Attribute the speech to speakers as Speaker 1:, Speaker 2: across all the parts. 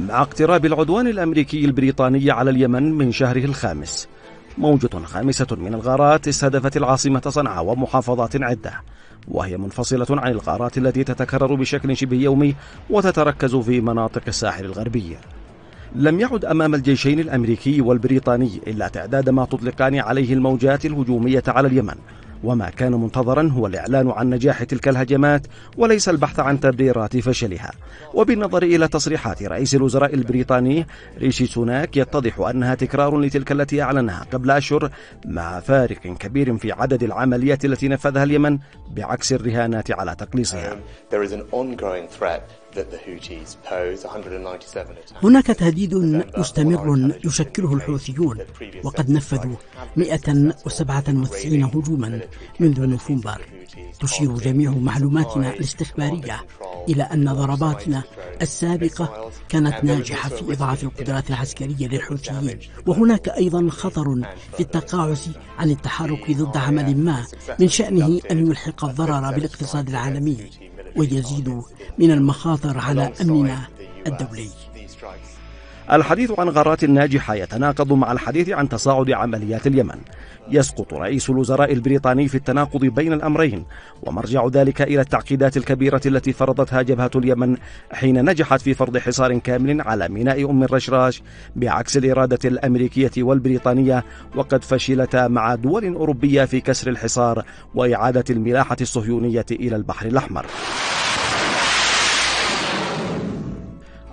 Speaker 1: مع اقتراب العدوان الأمريكي البريطاني على اليمن من شهره الخامس موجة خامسة من الغارات استهدفت العاصمة صنعاء ومحافظات عدة وهي منفصلة عن الغارات التي تتكرر بشكل شبه يومي وتتركز في مناطق الساحل الغربي لم يعد أمام الجيشين الأمريكي والبريطاني إلا تعداد ما تطلقان عليه الموجات الهجومية على اليمن وما كان منتظرا هو الإعلان عن نجاح تلك الهجمات وليس البحث عن تبريرات فشلها وبالنظر إلى تصريحات رئيس الوزراء البريطاني ريشي سوناك يتضح أنها تكرار لتلك التي أعلنها قبل أشهر مع فارق كبير في عدد العمليات التي نفذها اليمن بعكس الرهانات على تقليصها
Speaker 2: هناك تهديد مستمر يشكله الحوثيون وقد نفذوا 197 هجوما منذ نوفمبر تشير جميع معلوماتنا الاستخبارية إلى أن ضرباتنا السابقة كانت ناجحة في إضعاف القدرات العسكرية للحوثيين وهناك أيضا خطر في التقاعس عن التحرك ضد عمل ما من شأنه أن يلحق الضرر بالاقتصاد العالمي ويزيد من المخاطر على أمننا الدولي
Speaker 1: الحديث عن غارات ناجحه يتناقض مع الحديث عن تصاعد عمليات اليمن يسقط رئيس الوزراء البريطاني في التناقض بين الأمرين ومرجع ذلك إلى التعقيدات الكبيرة التي فرضتها جبهة اليمن حين نجحت في فرض حصار كامل على ميناء أم الرشراش بعكس الإرادة الأمريكية والبريطانية وقد فشلتا مع دول أوروبية في كسر الحصار وإعادة الملاحة الصهيونية إلى البحر الأحمر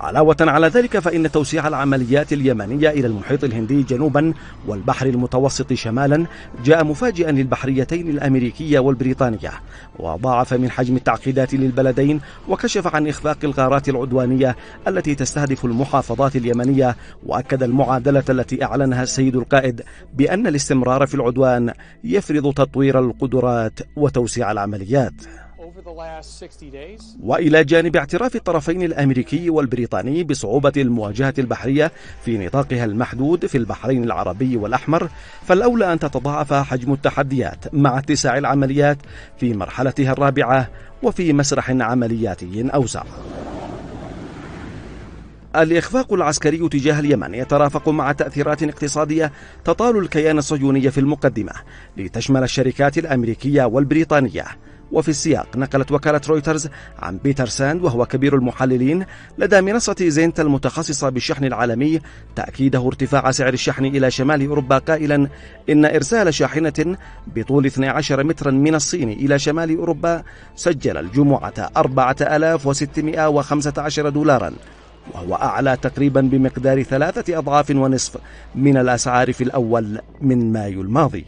Speaker 1: علاوة على ذلك فإن توسيع العمليات اليمنية إلى المحيط الهندي جنوبا والبحر المتوسط شمالا جاء مفاجئا للبحريتين الأمريكية والبريطانية وضاعف من حجم التعقيدات للبلدين وكشف عن إخفاق الغارات العدوانية التي تستهدف المحافظات اليمنية وأكد المعادلة التي أعلنها السيد القائد بأن الاستمرار في العدوان يفرض تطوير القدرات وتوسيع العمليات والى جانب اعتراف الطرفين الامريكي والبريطاني بصعوبه المواجهه البحريه في نطاقها المحدود في البحرين العربي والاحمر فالاولى ان تتضاعف حجم التحديات مع اتساع العمليات في مرحلتها الرابعه وفي مسرح عملياتي اوسع الإخفاق العسكري تجاه اليمن يترافق مع تأثيرات اقتصادية تطال الكيان الصهيوني في المقدمة لتشمل الشركات الأمريكية والبريطانية وفي السياق نقلت وكالة رويترز عن بيتر ساند وهو كبير المحللين لدى منصة زينت المتخصصة بالشحن العالمي تأكيده ارتفاع سعر الشحن إلى شمال أوروبا قائلا إن إرسال شاحنة بطول 12 مترا من الصين إلى شمال أوروبا سجل الجمعة 4615 دولارا وهو أعلى تقريبا بمقدار ثلاثة أضعاف ونصف من الأسعار في الأول من مايو الماضي